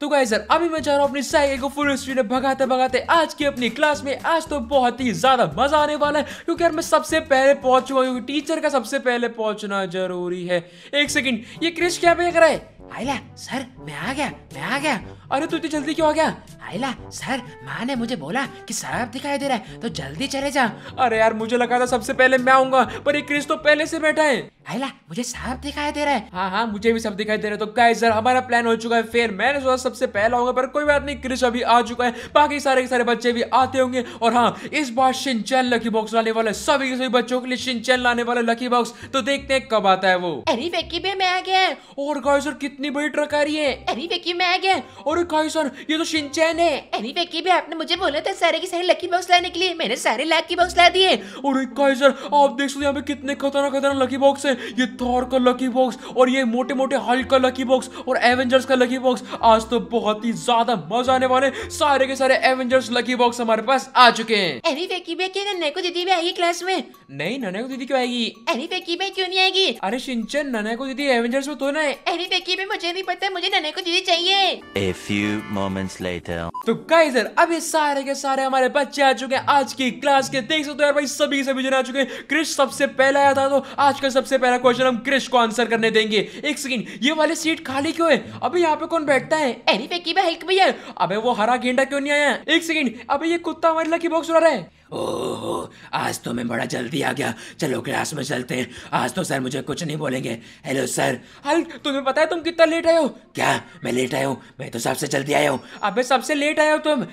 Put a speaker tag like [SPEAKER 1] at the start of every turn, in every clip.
[SPEAKER 1] तो guys sir अभी मैं चाह रहा हूँ अपनी साइकिल को फुल स्पीड में भगाते भगाते आज की अपनी क्लास में आज तो बहुत ही ज्यादा मजा आने वाला है क्योंकि यार मैं सबसे पहले पहुंच चुका हूँ टीचर का सबसे पहले पहुंचना जरूरी है एक सेकंड ये क्रिश क्या देख रहा है आयला सर मैं आ गया मैं आ गया अरे तू इतनी जल्दी क्यों आ गया आयला सर माँ ने मुझे बोला कि सांप दिखाई दे रहा है तो जल्दी चले जा अरे यार मुझे लगा था सबसे पहले मैं आऊंगा पर ये क्रिस तो पहले से बैठा है आयला मुझे सांप दिखाई दे रहा है हाँ हाँ मुझे भी सब दिखाई दे रहा है तो गाइस सर हमारा प्लान हो चुका है फिर मैंने सोचा सबसे पहला आऊंगा पर कोई बात नहीं क्रिस अभी आ चुका है बाकी सारे के सारे बच्चे भी आते होंगे और हाँ इस बार सिंचन लकी बॉक्स लाने वाले सभी सभी बच्चों के लिए सिंचन लाने वाले लकी बॉक्स तो देखते हैं कब आता है वो अरे वेकी भी मैं आ गया और गाइस सर कितना कितनी बड़ी ट्रक आ रही है अरे वेकी में आ गया और काइसन ये तो शिनचैन है अरे वेकी भी आपने मुझे बोला था सारे की सारे लकी बॉक्स लाने के लिए मैंने सारे लाख की बॉक्स ला दिए और काइसन आप देख सकते यहाँ पे कितने खतरनाक खतरनाक लकी बॉक्स है ये थॉर का लकी बॉक्स और ये मोटे मोटे हल्क का लकी बॉक्स और एवेंजर्स का लकी बॉक्स आज तो बहुत ही ज्यादा मजा आने वाले सारे के सारे एवेंजर्स लकी बॉक्स हमारे पास आ चुके हैं अरे वेकी भाई क्या नन्हे को दीदी भी आएगी क्लास में नहीं नन्हे को दीदी क्यों आएगी अरे वेकी भाई क्यों नहीं आएगी अरे शिनचैन नन्हे को दीदी एवेंजर्स में तो ना है अरे वेकी भाई मुझे नहीं पता मुझे नन्हे को दीदी चाहिए
[SPEAKER 2] A few moments later.
[SPEAKER 1] तो गाइस यार अभी सारे के सारे हमारे बच्चे आ चुके हैं आज की क्लास के देख सकते हो यार भाई सभी सभी जन आ चुके हैं क्रिश सबसे पहला आया था तो आज का सबसे पहला क्वेश्चन हम क्रिश को आंसर करने देंगे एक सेकंड ये वाली सीट खाली क्यों है अभी यहाँ पे कौन बैठता है पे की भाई भैया अबे वो हरा गेंडा क्यों नहीं आया एक सेकंड अबे ये कुत्ता हमारे लकी बॉक्स उड़ा रहा है
[SPEAKER 2] ओह आज तो मैं बड़ा जल्दी आ गया चलो क्लास में चलते हैं आज तो सर मुझे कुछ नहीं बोलेंगे हेलो सर हल तुम्हें पता है तुम कितना लेट आए हो क्या मैं लेट आया हूँ मैं तो सबसे जल्दी आया हूँ अबे सबसे लेट आया हो तुम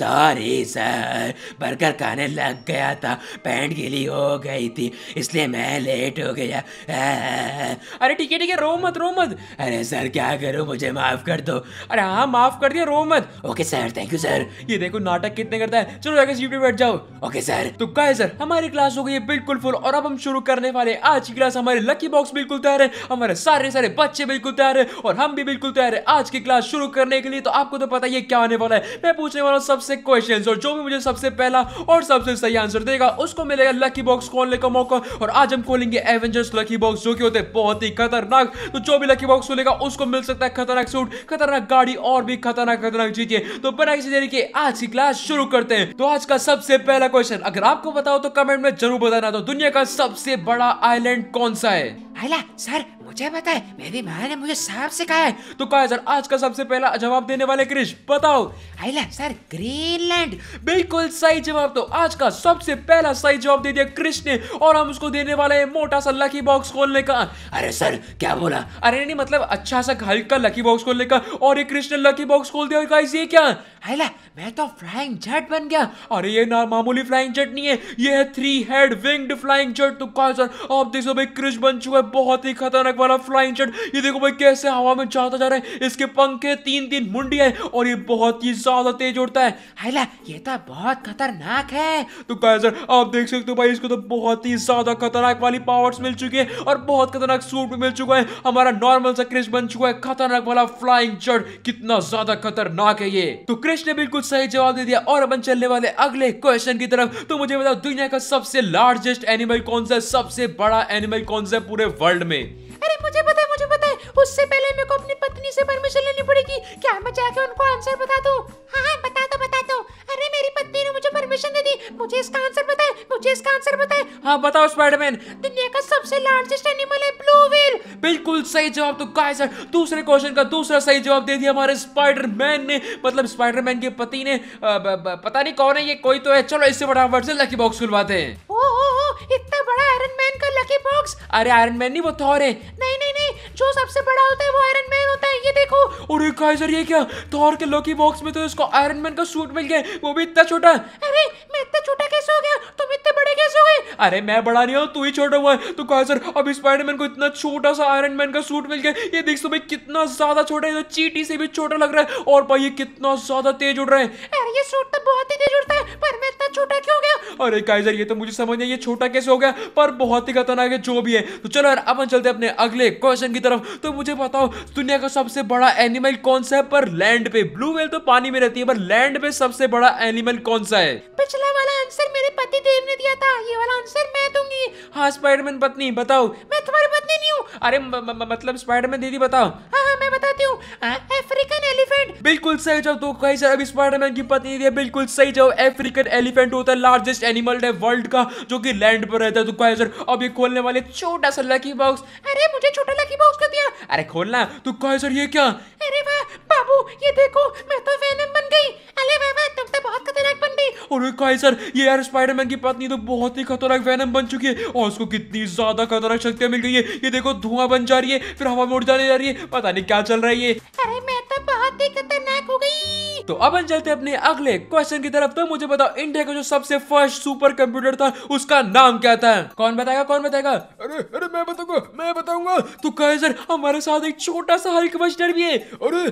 [SPEAKER 2] सॉरी सर बर्गर खाने लग गया था पैंट गीली हो गई थी इसलिए मैं लेट हो गया अरे ठीक है ठीक है रो मत रो मत अरे सर क्या करो मुझे माफ़ कर दो अरे हाँ माफ़ कर दिया रो मत okay sir thank you sir ये देखो नाटक कितने करता है
[SPEAKER 1] चलो जाकर सीट पे बैठ जाओ ओके सर तो गाय सर हमारी क्लास हो गई है बिल्कुल फुल और अब हम शुरू करने वाले आज की क्लास हमारे लकी बॉक्स बिल्कुल तैयार है हमारे सारे सारे बच्चे बिल्कुल तैयार है और हम भी बिल्कुल तैयार है आज की क्लास शुरू करने के लिए तो आपको तो पता ही क्या आने वाला है मैं पूछने वाला हूँ सबसे क्वेश्चन और जो भी मुझे सबसे पहला और सबसे सही आंसर देगा उसको मिलेगा लकी बॉक्स खोलने का मौका और आज हम खोलेंगे एवेंजर्स लकी बॉक्स जो कि होते हैं बहुत ही खतरनाक तो जो भी लकी बॉक्स खोलेगा उसको मिल सकता है खतरनाक सूट खतरनाक गाड़ी और भी खतरनाक खतरनाक चीजें तो बना किसी तरीके आज की क्लास शुरू करते हैं तो आज का सबसे पहला क्वेश्चन अगर आपको बताओ तो कमेंट में जरूर बताना तो दुनिया का सबसे बड़ा आइलैंड कौन सा है आइला सर मुझे बताए मेरी माँ ने मुझे सांप सिखाया है तो कहा सर आज का सबसे पहला जवाब देने वाले क्रिश बताओ आइला सर ग्रीनलैंड बिल्कुल सही जवाब तो आज का सबसे पहला सही जवाब दे दिया क्रिश ने और हम उसको देने वाले हैं मोटा सा लकी बॉक्स खोलने का अरे सर क्या बोला अरे नहीं मतलब अच्छा सा हल्का लकी बॉक्स खोलने का और ये क्रिश ने लकी बॉक्स खोल दिया और गाइस ये क्या आइला मैं तो फ्लाइंग जेट बन गया अरे ये ना मामूली फ्लाइंग जेट नहीं है ये है three head winged flying jet तो कहा सर आप देखो भाई क्रिश बन चुका है बहुत ही खतरनाक वाला फ्लाइंग जेट ये देखो भाई कैसे हवा में जाता जा रहा है इसके पंखे तीन तीन मुंडी है और ये बहुत ही ज्यादा तेज उड़ता है हैला ये तो बहुत खतरनाक है तो कैसर आप देख सकते हो भाई इसको तो बहुत ही ज्यादा खतरनाक वाली पावर्स मिल चुकी है और बहुत खतरनाक सूट भी मिल चुका है हमारा नॉर्मल सा क्रिश बन चुका है खतरनाक वाला फ्लाइंग जेट कितना ज्यादा खतरनाक है ये तो क्रिश ने बिल्कुल सही जवाब दे दिया और अपन चलने वाले अगले क्वेश्चन की तरफ तो मुझे बताओ दुनिया का सबसे लार्जेस्ट एनिमल कौन सा सबसे बड़ा एनिमल कौन सा पूरे वर्ल्ड में अरे उससे पहले मेरे को अपनी पत्नी से परमिशन लेनी पड़ेगी क्या मैं जाके उनको आंसर बता दूं हां हाँ बता दो बता दो अरे मेरी पत्नी ने मुझे परमिशन दे दी मुझे इसका आंसर बताए मुझे इसका आंसर बताए हां बताओ स्पाइडरमैन दुनिया का सबसे लार्जेस्ट एनिमल है ब्लू व्हेल बिल्कुल सही जवाब तो गाइस दूसरे क्वेश्चन का दूसरा सही जवाब दे दिया हमारे स्पाइडरमैन ने मतलब स्पाइडरमैन के पति ने आ, ब, ब, पता नहीं कौन है ये कोई तो है चलो इससे बड़ा वर्जन लकी बॉक्स खुलवाते हैं
[SPEAKER 2] इतना बड़ा आयरन मैन का लकी बॉक्स
[SPEAKER 1] अरे आयरन मैन नहीं वो थॉर है नहीं नहीं जो सबसे बड़ा होता है वो आयरन मैन होता है ये देखो अरे काइजर ये क्या थॉर के लोकी बॉक्स में तो इसको आयरन मैन का सूट मिल गया वो भी इतना छोटा
[SPEAKER 2] अरे मैं इतना छोटा कैसे हो गया तुम इतने बड़े कैसे हो गए
[SPEAKER 1] अरे मैं बड़ा नहीं हूं तू ही छोटा हुआ है तो काइजर अब स्पाइडरमैन को इतना छोटा सा आयरन मैन का सूट मिल गया ये देख तुम्हें कितना ज्यादा छोटा है तो चीटी से भी छोटा लग रहा है और भाई ये कितना ज्यादा तेज उड़ रहा है
[SPEAKER 2] अरे ये सूट तो बहुत ही तेज उड़ता है
[SPEAKER 1] पर मैं इतना छोटा क्यों गया अरे काइजर ये तो मुझे समझ नहीं ये छोटा कैसे हो गया पर बहुत ही खतरनाक है जो भी है तो चलो यार अपन चलते अपने अगले क्वेश्चन की तरफ तो मुझे बताओ दुनिया का सबसे बड़ा एनिमल कौन सा है पर लैंड पे ब्लू वेल तो पानी में रहती है पर लैंड पे सबसे बड़ा एनिमल कौन सा है पिछला वाला आंसर मेरे पति देव ने दिया था ये वाला आंसर मैं दूंगी हाँ स्पाइडरमैन पत्नी बताओ मैं तुम्हारी पत्नी नहीं हूँ अरे म, म, म, मतलब स्पाइडरमैन दीदी बताओ हाँ हाँ मैं बताती हूँ अफ्रीकन एलिफेंट बिल्कुल सही जाओ तो कहीं सर अभी स्पाइडरमैन की पत्नी दिया बिल्कुल सही जाओ अफ्रीकन एलिफेंट होता है लार्जेस्ट एनिमल है वर्ल्ड का जो की लैंड पर रहता है तो कहीं सर अभी खोलने वाले छोटा सा लकी बॉक्स
[SPEAKER 2] अरे मुझे छोटा लकी बॉक्स कर
[SPEAKER 1] दिया अरे खोलना तो कहीं सर ये क्या अरे वाह बाबू ये देखो मैं तो वेनम बन गई अरे वाह वाह तुम तो बहुत खतरनाक बन गई और कहीं सर ये यार स्पाइडरमैन की पत्नी तो बहुत ही खतरनाक वैनम बन चुकी है और उसको कितनी ज्यादा खतरनाक शक्तियां मिल गई है ये देखो धुआं बन जा रही है फिर हवा में उड़ जाने जा रही है पता नहीं क्या चल रहा है ये अरे मैं तो बहुत ही खतरनाक हूँ तो अब हम चलते अपने अगले क्वेश्चन की तरफ तो मुझे बताओ इंडिया का जो सबसे फर्स्ट सुपर कंप्यूटर था उसका नाम क्या था कौन बताएगा कौन बताएगा अरे अरे मैं बताऊंगा मैं बताऊंगा तो कहे सर हमारे साथ एक छोटा सा हल्क मास्टर भी है अरे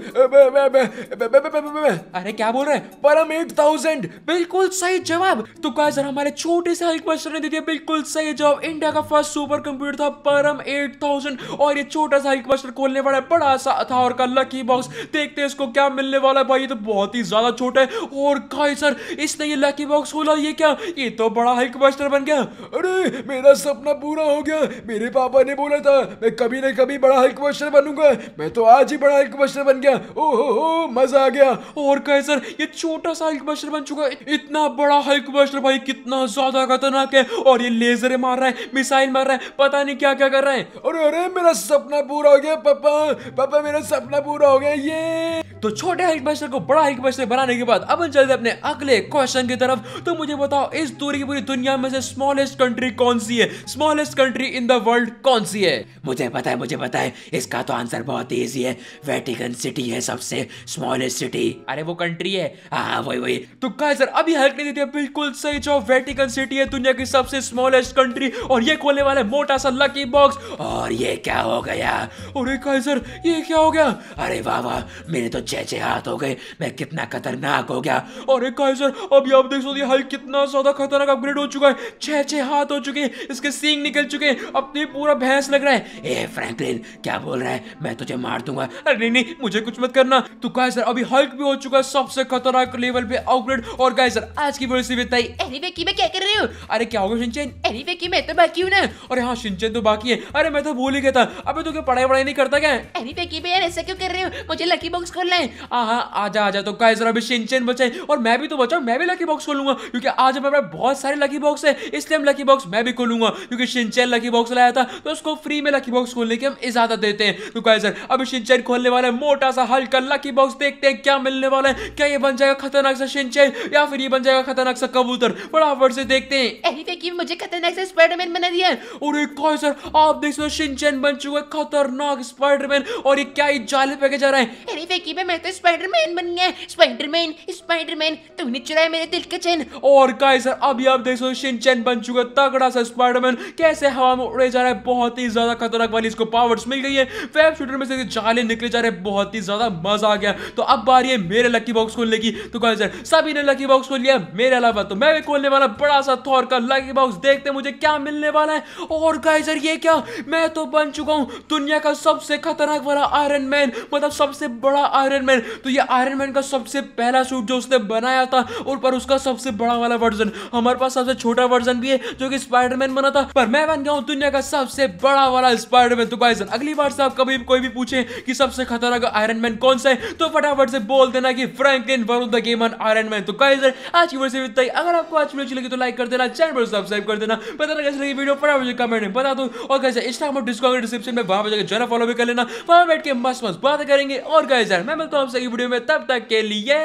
[SPEAKER 1] अरे क्या बोल रहे परम एट थाउजेंड बिल्कुल सही जवाब तो कहा सर हमारे छोटे से हल्क मास्टर ने दे दिया बिल्कुल सही जवाब इंडिया का फर्स्ट सुपर कंप्यूटर था परम एट थाउजेंड और ये छोटा सा हल्क मास्टर खोलने वाला बड़ा सा था और का लकी बॉक्स देखते हैं इसको क्या मिलने वाला है भाई ये तो बहुत बहुत ही ज्यादा छोटा है और काई सर इसने ये लकी बॉक्स खोला ये क्या ये तो बड़ा हल्क बस्टर बन गया अरे मेरा सपना पूरा हो गया मेरे पापा ने बोला था मैं कभी ना कभी बड़ा हल्क बस्टर बनूंगा मैं तो आज ही बड़ा हल्क बस्टर बन गया ओहो हो मजा आ गया और काई सर ये छोटा सा हल्क बस्टर बन चुका है इतना बड़ा हल्क बस्टर भाई कितना ज्यादा खतरनाक है और ये लेजर मार रहा है मिसाइल मार रहा है पता नहीं क्या क्या कर रहा है अरे अरे मेरा सपना पूरा हो गया पापा पापा मेरा सपना पूरा हो गया ये तो छोटे हल्क बस्टर को बड़ा हल्क बस्टर बनाने के बाद अब हम चलते अपने अगले क्वेश्चन की तरफ तो मुझे बताओ इस दूरी की पूरी दुनिया में से स्मॉलेस्ट कंट्री कौन सी है smallest country in the world
[SPEAKER 2] कौन सी है मुझे पता है मुझे पता है इसका तो आंसर बहुत ईजी है वेटिकन सिटी है सबसे स्मॉलेस्ट सिटी अरे वो कंट्री है हाँ वही वही तो कहा सर अभी हल्क नहीं दे
[SPEAKER 1] बिल्कुल सही जो वेटिकन सिटी है दुनिया की सबसे स्मॉलेस्ट कंट्री और ये खोलने वाला है मोटा सा लकी
[SPEAKER 2] बॉक्स और ये क्या हो गया अरे कहा सर ये क्या हो गया अरे वाह वाह मेरे तो छः छः हाथ हो गए मैं कितना खतरनाक हो गया
[SPEAKER 1] अरे काइजर अभी आप देख सकते हल कितना ज़्यादा खतरनाक अपग्रेड हो चुका है छह छह हाथ हो चुके इसके सींग निकल चुके अपने
[SPEAKER 2] पूरा भैंस लग रहा है ए फ्रैंकलिन क्या बोल रहा है मैं तुझे मार दूंगा
[SPEAKER 1] अरे नहीं नहीं मुझे कुछ मत करना तू तो काइजर अभी हल्क भी हो चुका है सबसे खतरनाक लेवल पे अपग्रेड और काइजर आज की वीडियो से बताई एनीवे की मैं क्या कर रही हूँ अरे क्या होगा सिंचन एनीवे की मैं तो बाकी हूँ ना अरे हाँ सिंचन तो बाकी है अरे मैं तो भूल ही गया था अबे तो क्या पढ़ाई वढ़ाई नहीं करता क्या एनीवे की मैं यार ऐसा क्यों कर रही हूँ मुझे लकी बॉक्स खोलना बचे आहा आजा आजा तो गाइस और अभी शिनचैन बचे और मैं भी तो बचा मैं भी लकी बॉक्स खोलूंगा क्योंकि आज हमारे पास बहुत सारे लकी बॉक्स है इसलिए हम लकी बॉक्स मैं भी खोलूंगा क्योंकि शिनचैन लकी बॉक्स लाया था तो उसको फ्री में लकी बॉक्स खोलने की हम इजाजत देते हैं तो गाइस अभी शिनचैन खोलने वाला है मोटा सा हल्का लकी बॉक्स देखते हैं क्या मिलने वाला है क्या ये बन जाएगा खतरनाक सा शिनचैन या फिर ये बन जाएगा खतरनाक सा कबूतर फटाफट से देखते हैं देखिए मुझे खतरनाक सा स्पाइडरमैन बना दिया और एक सर आप देख सकते हो शिनचैन बन चुका है खतरनाक स्पाइडरमैन और ये क्या ही जाले फेंके जा रहा है
[SPEAKER 2] अरे मैं तो स्पाइडरमैन बन गया स्पाइडरमैन स्पाइडरमैन तुमने चुराया मेरे दिल के चैन
[SPEAKER 1] और गाइस सर अभी आप देख सकते शिनचैन बन चुका तगड़ा सा स्पाइडरमैन कैसे हवा में उड़े जा रहा है बहुत ही ज्यादा खतरनाक वाली इसको पावर्स मिल गई है वेब शूटर में से जाले निकले जा रहे हैं बहुत ही ज्यादा मजा आ गया तो अब बारी है मेरे लकी बॉक्स खोलने की तो गाइस सर सभी ने लकी बॉक्स खोल लिया मेरे अलावा तो मैं भी खोलने वाला बड़ा सा थॉर का लकी बॉक्स देखते मुझे क्या मिलने वाला है और गाइस सर ये क्या मैं तो बन चुका हूं दुनिया का सबसे खतरनाक वाला आयरन मैन मतलब सबसे बड़ा आयरन आयरन मैन तो ये आयरन मैन का सबसे पहला सूट जो उसने बनाया था और पर उसका सबसे बड़ा वाला वर्जन हमारे पास सबसे छोटा वर्जन भी है जो कि स्पाइडरमैन बना था पर मैं बन गया हूँ दुनिया का सबसे बड़ा वाला स्पाइडरमैन तो गाइस अगली बार से आप कभी कोई भी पूछे कि सबसे खतरनाक आयरन मैन कौन सा है तो फटाफट से बोल देना की Franklin Varun the game Iron Man तो गाइस आज की वीडियो से अगर आपको आज वीडियो अच्छी लगी तो लाइक कर देना चैनल पर सब्सक्राइब कर देना पता लगा कैसे लगी वीडियो पर मुझे कमेंट में बता दो और कैसे इंस्टाग्राम डिस्क्रिप्शन में वहां पर जाकर जरा फॉलो भी कर लेना वहां बैठ के मस्त मस्त बात करेंगे और कैसे मैं मिलता हूँ आपसे वीडियो में तब तक के लिए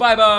[SPEAKER 1] बाय बाय